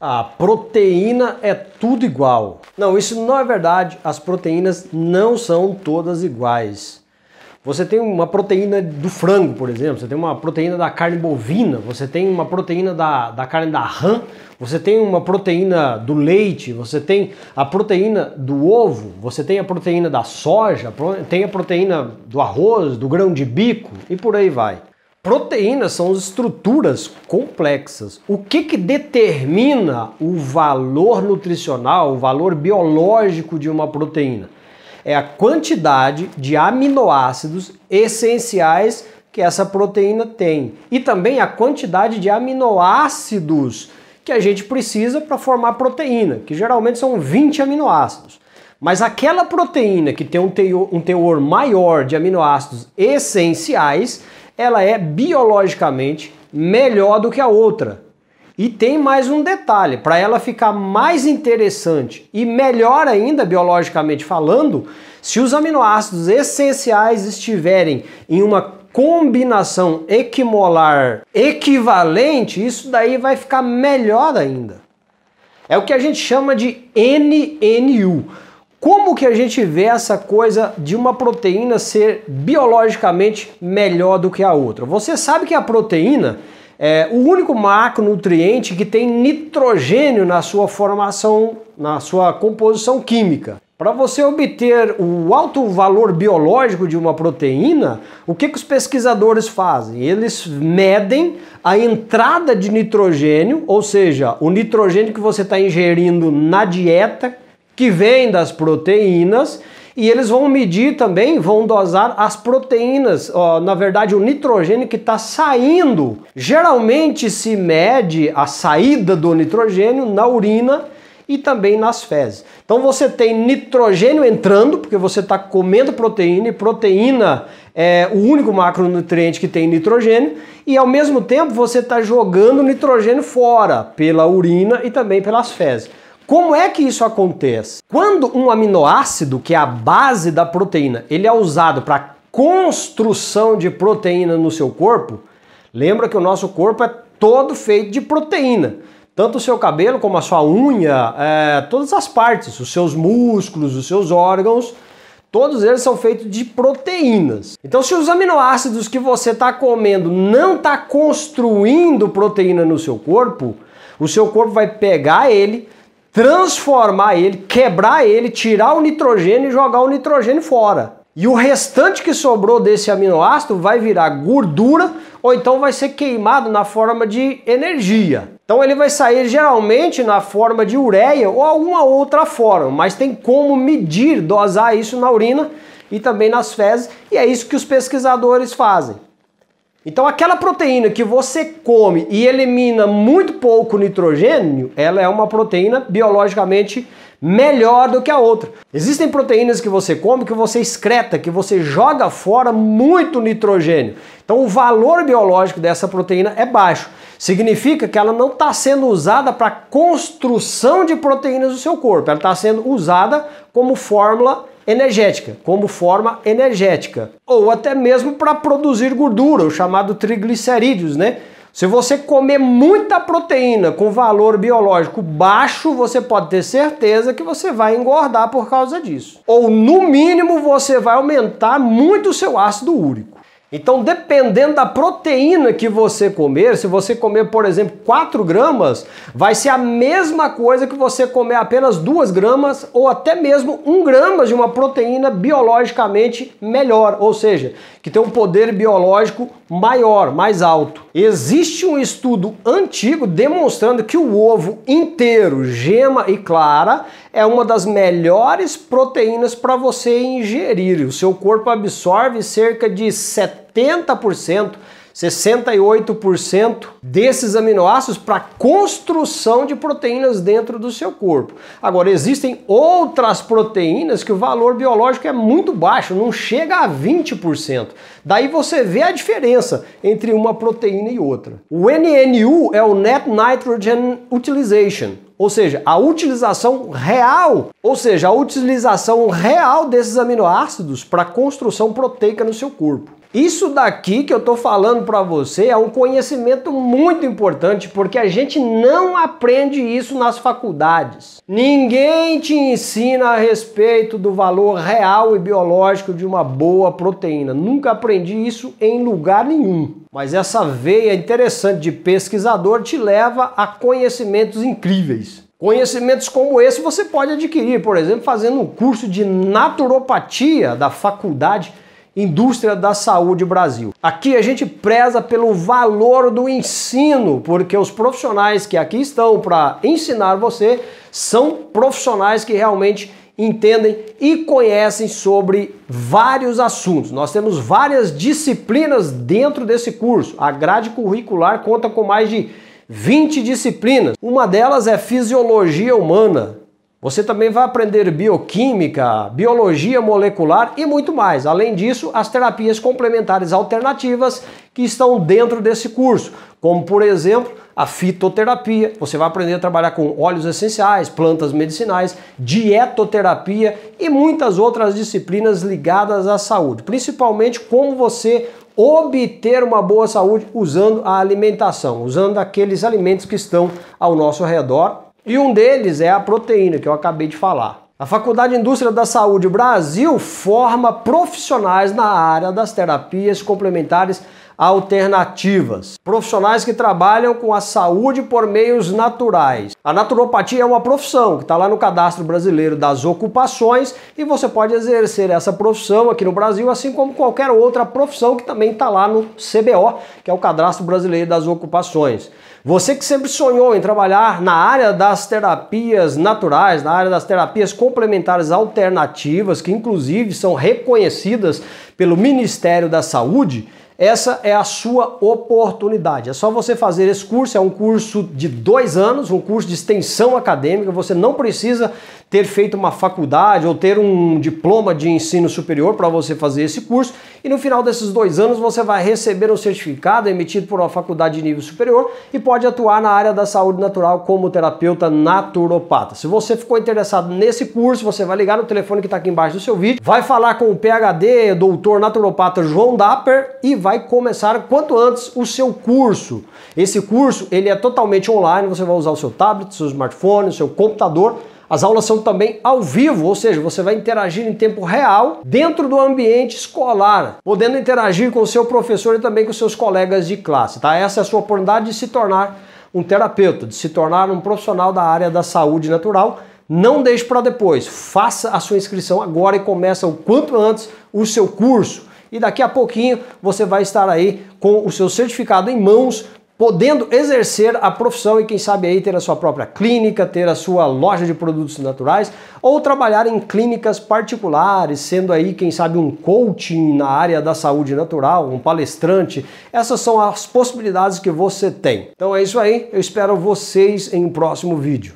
A proteína é tudo igual. Não, isso não é verdade. As proteínas não são todas iguais. Você tem uma proteína do frango, por exemplo, você tem uma proteína da carne bovina, você tem uma proteína da, da carne da rã, você tem uma proteína do leite, você tem a proteína do ovo, você tem a proteína da soja, tem a proteína do arroz, do grão de bico e por aí vai. Proteínas são estruturas complexas. O que, que determina o valor nutricional, o valor biológico de uma proteína? É a quantidade de aminoácidos essenciais que essa proteína tem e também a quantidade de aminoácidos que a gente precisa para formar proteína, que geralmente são 20 aminoácidos. Mas aquela proteína que tem um teor, um teor maior de aminoácidos essenciais, ela é biologicamente melhor do que a outra. E tem mais um detalhe: para ela ficar mais interessante e melhor ainda biologicamente falando, se os aminoácidos essenciais estiverem em uma combinação equimolar equivalente, isso daí vai ficar melhor ainda. É o que a gente chama de NNU. Como que a gente vê essa coisa de uma proteína ser biologicamente melhor do que a outra? Você sabe que a proteína é o único macronutriente que tem nitrogênio na sua formação, na sua composição química. Para você obter o alto valor biológico de uma proteína, o que, que os pesquisadores fazem? Eles medem a entrada de nitrogênio, ou seja, o nitrogênio que você está ingerindo na dieta que vem das proteínas e eles vão medir também, vão dosar as proteínas, ó, na verdade o nitrogênio que está saindo. Geralmente se mede a saída do nitrogênio na urina e também nas fezes. Então você tem nitrogênio entrando, porque você está comendo proteína, e proteína é o único macronutriente que tem nitrogênio, e ao mesmo tempo você está jogando nitrogênio fora, pela urina e também pelas fezes. Como é que isso acontece? Quando um aminoácido, que é a base da proteína, ele é usado para construção de proteína no seu corpo, lembra que o nosso corpo é todo feito de proteína. Tanto o seu cabelo como a sua unha, é, todas as partes, os seus músculos, os seus órgãos, todos eles são feitos de proteínas. Então, se os aminoácidos que você está comendo não está construindo proteína no seu corpo, o seu corpo vai pegar ele, transformar ele, quebrar ele, tirar o nitrogênio e jogar o nitrogênio fora. E o restante que sobrou desse aminoácido vai virar gordura ou então vai ser queimado na forma de energia. Então ele vai sair geralmente na forma de ureia ou alguma outra forma, mas tem como medir, dosar isso na urina e também nas fezes, e é isso que os pesquisadores fazem. Então aquela proteína que você come e elimina muito pouco nitrogênio, ela é uma proteína biologicamente melhor do que a outra. Existem proteínas que você come que você excreta, que você joga fora muito nitrogênio. Então o valor biológico dessa proteína é baixo. Significa que ela não está sendo usada para construção de proteínas do seu corpo, ela está sendo usada como fórmula energética, como forma energética, ou até mesmo para produzir gordura, o chamado triglicerídeos, né? Se você comer muita proteína com valor biológico baixo, você pode ter certeza que você vai engordar por causa disso. Ou no mínimo você vai aumentar muito o seu ácido úrico. Então, dependendo da proteína que você comer, se você comer, por exemplo, 4 gramas, vai ser a mesma coisa que você comer apenas 2 gramas ou até mesmo 1 grama de uma proteína biologicamente melhor, ou seja, que tem um poder biológico maior, mais alto. Existe um estudo antigo demonstrando que o ovo inteiro, gema e clara, é uma das melhores proteínas para você ingerir. O seu corpo absorve cerca de 70 70%, 68% desses aminoácidos para construção de proteínas dentro do seu corpo. Agora, existem outras proteínas que o valor biológico é muito baixo, não chega a 20%. Daí você vê a diferença entre uma proteína e outra. O NNU é o Net Nitrogen Utilization ou seja, a utilização real, ou seja, a utilização real desses aminoácidos para construção proteica no seu corpo. Isso daqui que eu estou falando para você é um conhecimento muito importante porque a gente não aprende isso nas faculdades. Ninguém te ensina a respeito do valor real e biológico de uma boa proteína. Nunca aprendi isso em lugar nenhum mas essa veia interessante de pesquisador te leva a conhecimentos incríveis. Conhecimentos como esse você pode adquirir, por exemplo, fazendo um curso de naturopatia da faculdade Indústria da Saúde Brasil. Aqui a gente preza pelo valor do ensino, porque os profissionais que aqui estão para ensinar você são profissionais que realmente entendem e conhecem sobre vários assuntos. Nós temos várias disciplinas dentro desse curso. A grade curricular conta com mais de 20 disciplinas. Uma delas é fisiologia humana, você também vai aprender bioquímica, biologia molecular e muito mais. Além disso, as terapias complementares alternativas que estão dentro desse curso, como por exemplo a fitoterapia. Você vai aprender a trabalhar com óleos essenciais, plantas medicinais, dietoterapia e muitas outras disciplinas ligadas à saúde, principalmente como você obter uma boa saúde usando a alimentação, usando aqueles alimentos que estão ao nosso redor e um deles é a proteína, que eu acabei de falar. A Faculdade de Indústria da Saúde Brasil forma profissionais na área das terapias complementares alternativas. Profissionais que trabalham com a saúde por meios naturais. A naturopatia é uma profissão que está lá no Cadastro Brasileiro das Ocupações e você pode exercer essa profissão aqui no Brasil, assim como qualquer outra profissão que também está lá no CBO, que é o Cadastro Brasileiro das Ocupações. Você que sempre sonhou em trabalhar na área das terapias naturais, na área das terapias complementares alternativas, que inclusive são reconhecidas pelo Ministério da Saúde, essa é a sua oportunidade. É só você fazer esse curso, é um curso de dois anos, um curso de extensão acadêmica. Você não precisa ter feito uma faculdade ou ter um diploma de ensino superior para você fazer esse curso. E no final desses dois anos você vai receber um certificado emitido por uma faculdade de nível superior e pode atuar na área da saúde natural como terapeuta naturopata. Se você ficou interessado nesse curso, você vai ligar no telefone que está aqui embaixo do seu vídeo, vai falar com o PhD, doutor naturopata João Dapper e vai vai começar quanto antes o seu curso. Esse curso ele é totalmente online, você vai usar o seu tablet, seu smartphone, seu computador. As aulas são também ao vivo, ou seja, você vai interagir em tempo real dentro do ambiente escolar, podendo interagir com o seu professor e também com seus colegas de classe, tá? Essa é a sua oportunidade de se tornar um terapeuta, de se tornar um profissional da área da saúde natural. Não deixe para depois, faça a sua inscrição agora e começa o quanto antes o seu curso e daqui a pouquinho você vai estar aí com o seu certificado em mãos, podendo exercer a profissão e quem sabe aí ter a sua própria clínica, ter a sua loja de produtos naturais ou trabalhar em clínicas particulares, sendo aí quem sabe um coaching na área da saúde natural, um palestrante. Essas são as possibilidades que você tem. Então é isso aí, eu espero vocês em um próximo vídeo.